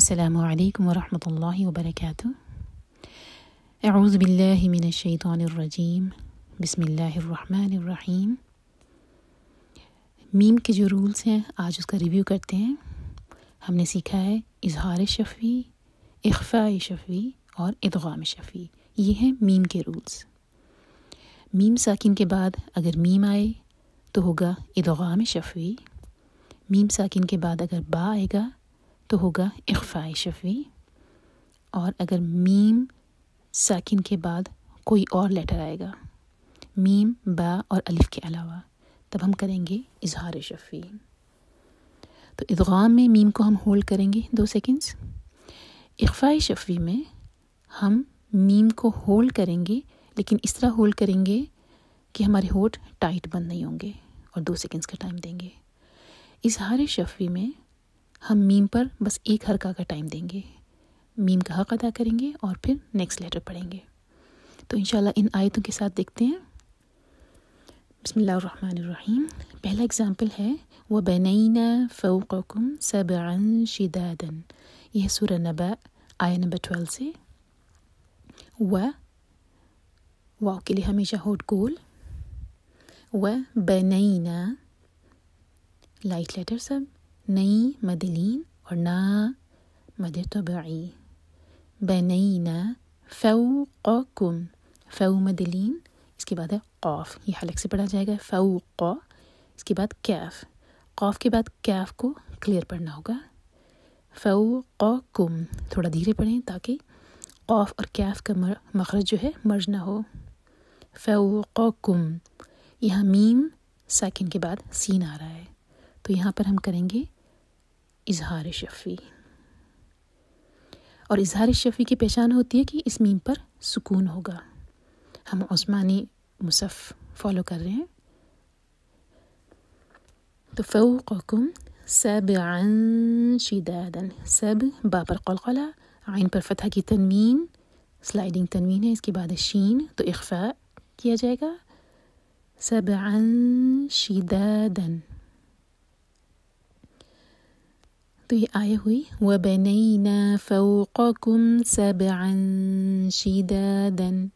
السلام علیکم ورحمۃ اللہ وبرکاتہ اعوذ باللہ من الشیطان الرجیم بسم اللہ الرحمن الرحیم میم کے جو رولس ہیں آج اس کا ریویو کرتے ہیں ہم نے سیکھا ہے اظہار شفی اخفاء شفی اور ادغام شفی یہ ہیں میم کے رولس میم ساکن کے بعد اگر میم آئے تو ہوگا ادغام شفی میم ساکن کے بعد اگر با آئے گا تو ہوگا اخفاء شفوی اور اگر میم ساکن کے بعد کوئی اور لیٹر آئے گا میم با اور الف کے علاوہ تب ہم کریں گے اظہار شفی تو ادغام میں میم کو ہم ہولڈ کریں گے دو سیکنڈس اخفاء شفی میں ہم میم کو ہولڈ کریں گے لیکن اس طرح ہولڈ کریں گے کہ ہمارے ہوٹ ٹائٹ بند نہیں ہوں گے اور دو سیکنڈس کا ٹائم دیں گے اظہار شفی میں ہم میم پر بس ایک حرکہ کا ٹائم دیں گے میم کا حق ادا کریں گے اور پھر نیکسٹ لیٹر پڑھیں گے تو انشاءاللہ ان آیتوں کے ساتھ دیکھتے ہیں بسم اللہ الرحمن الرحیم پہلا اگزامپل ہے وہ فَوْقَكُمْ سَبْعًا شِدَادًا یہ سورہ نبا آیا نمبر ٹویلو سے و واؤ کے لیے ہمیشہ ہوٹ و بینعین لائٹ لیٹر سب نئی مدلین اور نا مد بنینا فوقکم فو مدلین اس کے بعد ہے قوف یہ حلق سے پڑھا جائے گا فو قو اس کے بعد کیف قوف کے بعد کیف کو کلیئر پڑھنا ہوگا فو تھوڑا دھیرے پڑھیں تاکہ قوف اور کیف کا مخرج جو ہے مرج نہ ہو فوقکم یہاں میم سیکنڈ کے بعد سین آ رہا ہے تو یہاں پر ہم کریں گے اظہار شفی اور اظہار شفی کی پہچان ہوتی ہے کہ اس میم پر سکون ہوگا ہم عثمانی مصف فالو کر رہے ہیں تو فیو اکم سب ان شہ دن صب ب قلقلہ عین پر فتح کی تنوین سلائڈنگ تنوین ہے اس کے بعد شین تو اخفاء کیا جائے گا سب عن شیدہ الأرض أيهوي وبنينا فوقكم سبعا شدادا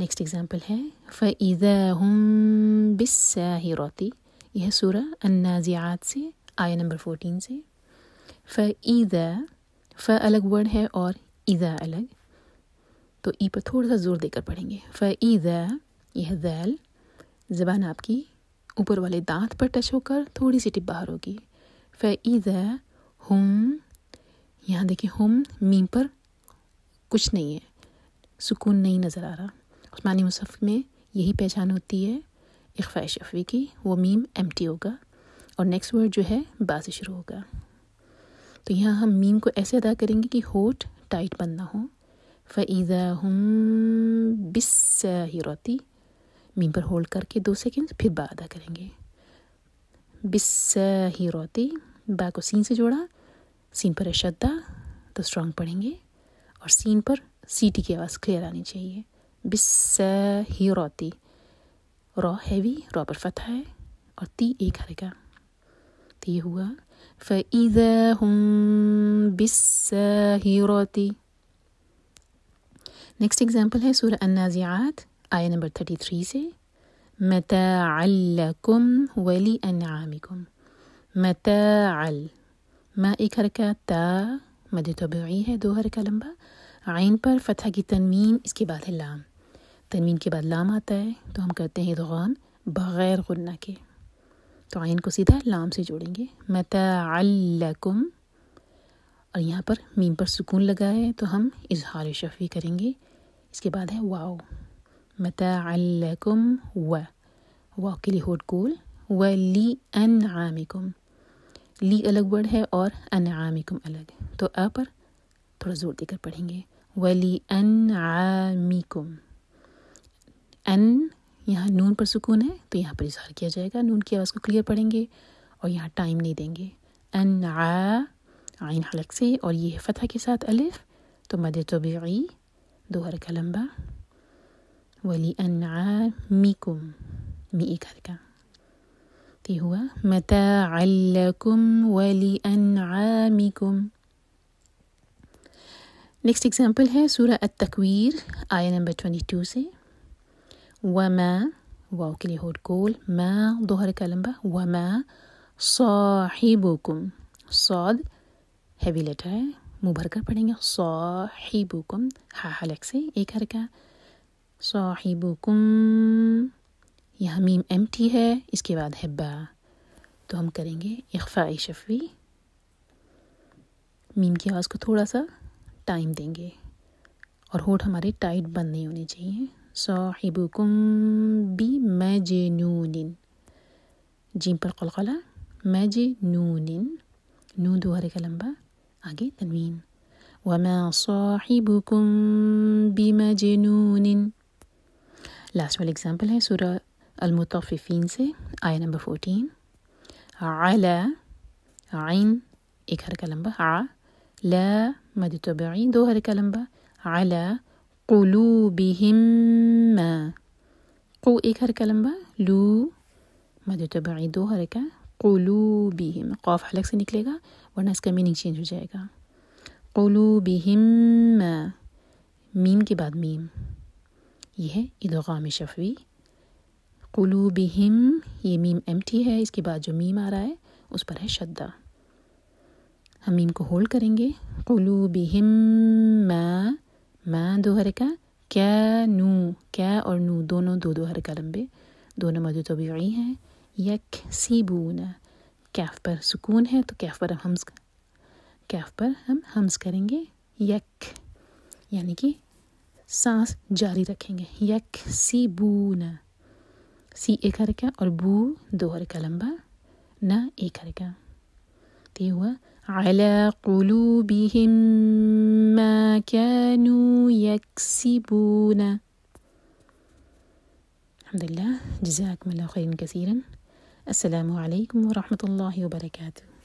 Next example है فإذا هم بالساهرة यह सूरह अन्नाजियात से आया नंबर फोर्टीन से फ़ीदा फ़ अलग वर्ड है और ईदा अलग तो ई पर थोड़ा सा ज़ोर देकर पढ़ेंगे फ़ीदा यह दैल ज़बान आपकी اوپر والے دانت پر ٹچ ہو کر تھوڑی سی ٹپ باہر ہوگی ہے ہوم یہاں دیکھیں ہم میم پر کچھ نہیں ہے سکون نہیں نظر آ رہا عثمانی مصحف میں یہی پہچان ہوتی ہے اخفاء شفوی کی وہ میم ایم ٹی ہوگا اور نیکسٹ ورڈ جو ہے با سے شروع ہوگا تو یہاں ہم میم کو ایسے ادا کریں گے کہ ہوٹ ٹائٹ بند نہ ہو فعیدہ ہوں بس ہی روتی میم پر ہولڈ کر کے دو سیکنڈ پھر با ادا کریں گے بس ہی روتی با کو سین سے جوڑا سین پر اشدہ تو اسٹرانگ پڑھیں گے اور سین پر سیٹی کی آواز کلیئر آنی چاہیے بس ہی روتی رو ہیوی رو پر فتح ہے اور تی ایک تو تی ہوا فَإِذَا بس روتی نیکسٹ اگزامپل ہے سورہ النازعات آیا نمبر تھرٹی تھری سے الکم ولی انعامکم کم ایک حرکہ تا مد طبعی ہے دو ہر کا لمبا عین پر فتح کی تنوین اس کے بعد ہے لام تنوین کے بعد لام آتا ہے تو ہم کرتے ہیں دغان بغیر غنہ کے تو عین کو سیدھا لام سے جوڑیں گے الکم اور یہاں پر میم پر سکون لگا ہے تو ہم اظہار شفی کریں گے اس کے بعد ہے واؤ لكم و و لی لی الگ ورڈ ہے اور الگ تو پر تھوڑا زور دے کر پڑھیں گے ولی انعامکم ان یہاں نون پر سکون ہے تو یہاں پر اظہار کیا جائے گا نون کی آواز کو کلیئر پڑھیں گے اور یہاں ٹائم نہیں دیں گے ان آئین حلق سے اور یہ فتح کے ساتھ الف تو مد طبعی دو ہر کا لمبا ولأنعامكم مئي كذكا في هو متاع لكم ولأنعامكم Next example هي سورة التكوير آية نمبر 22 سي وما واو كلي هود كول ما ظهر كلمة وما صاحبكم صاد هبي لتا مبركة پڑھیں گے صاحبكم حا حلق سي ایک حرکة سوحیب کم حمیم ایم ٹی ہے اس کے بعد ہے با تو ہم کریں گے اخفاء شفوی میم کی آواز کو تھوڑا سا ٹائم دیں گے اور ہوٹ ہمارے ٹائٹ بند نہیں ہونے چاہیے سواحی بی میں جے نون جیم پر قلقلہ میں جے نون نون ہرے کا لمبا آگے تنوین وما صاحبکم بمجنون بی نون Last one example هي سورة المطففين سي آية نمبر 14 على عين إيك هر كلمة ع لا ما دي تبعي دو هر كلمة على قلوبهم ما قو إيك هر كلمة لو ما دي تبعي دو هر قلوبهم قاف حلق سنك لغا ورناس کا meaning change ہو جائے گا قلوبهم ما کے بعد ميم یہ ہے ادغام شفوی قلوبہم یہ میم ایمٹی ہے اس کے بعد جو میم آ رہا ہے اس پر ہے شدہ ہم میم کو ہولڈ کریں گے قلوبہم ما ما دو حرکہ کیا نو کیا اور نو دونوں دو دو حرکہ لمبے دونوں مدو طبعی ہیں یک سیبون کیف پر سکون ہے تو کیف پر ہمس کیف پر ہم ہمز کریں گے یک یعنی کہ सांस जारी रखेंगे यक सी बू न सी एक हरका और बू दो हरका लंबा न एक हरका तो ये ہوا على قلوبهم ما كانوا يكسبون الحمد لله جزاكم الله خيرا كثيرا السلام عليكم ورحمة الله وبركاته